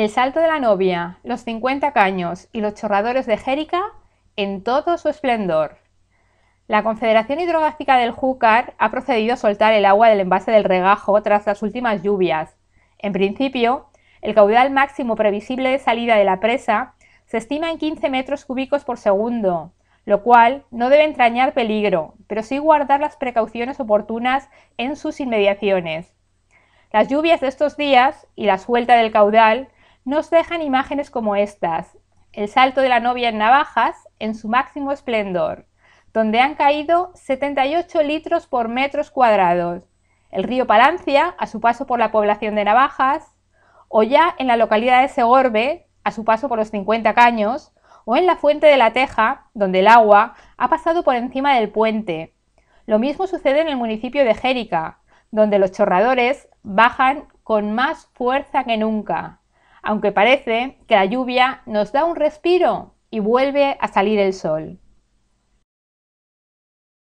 El salto de la novia, los 50 caños y los chorradores de Jérica en todo su esplendor. La Confederación Hidrográfica del Júcar ha procedido a soltar el agua del envase del regajo tras las últimas lluvias. En principio, el caudal máximo previsible de salida de la presa se estima en 15 metros cúbicos por segundo, lo cual no debe entrañar peligro, pero sí guardar las precauciones oportunas en sus inmediaciones. Las lluvias de estos días y la suelta del caudal nos dejan imágenes como estas, el salto de la novia en navajas en su máximo esplendor, donde han caído 78 litros por metros cuadrados, el río Palancia a su paso por la población de Navajas, o ya en la localidad de Segorbe a su paso por los 50 caños, o en la fuente de la Teja, donde el agua ha pasado por encima del puente. Lo mismo sucede en el municipio de Jérica, donde los chorradores bajan con más fuerza que nunca aunque parece que la lluvia nos da un respiro y vuelve a salir el sol.